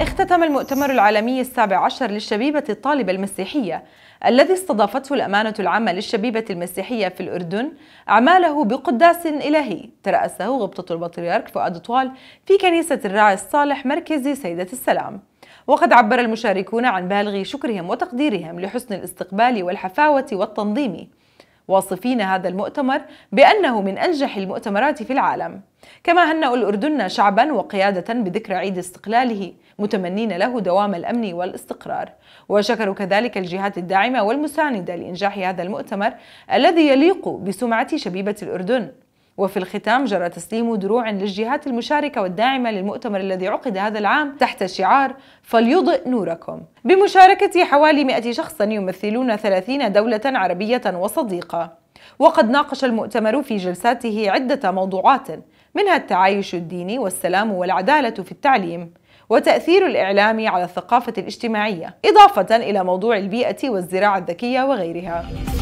اختتم المؤتمر العالمي السابع عشر للشبيبة الطالبة المسيحية الذي استضافته الأمانة العامة للشبيبة المسيحية في الأردن أعماله بقداس إلهي ترأسه غبطة البطريرك فؤاد طوال في كنيسة الراعي الصالح مركز سيدة السلام وقد عبر المشاركون عن بالغ شكرهم وتقديرهم لحسن الاستقبال والحفاوة والتنظيم واصفين هذا المؤتمر بأنه من أنجح المؤتمرات في العالم كما هنأوا الأردن شعبا وقيادة بذكرى عيد استقلاله متمنين له دوام الأمن والاستقرار وشكروا كذلك الجهات الداعمة والمساندة لإنجاح هذا المؤتمر الذي يليق بسمعة شبيبة الأردن وفي الختام جرى تسليم دروع للجهات المشاركة والداعمة للمؤتمر الذي عقد هذا العام تحت شعار فليضئ نوركم بمشاركة حوالي 100 شخصا يمثلون 30 دولة عربية وصديقة وقد ناقش المؤتمر في جلساته عدة موضوعات منها التعايش الديني والسلام والعدالة في التعليم وتأثير الإعلام على الثقافة الاجتماعية إضافة إلى موضوع البيئة والزراعة الذكية وغيرها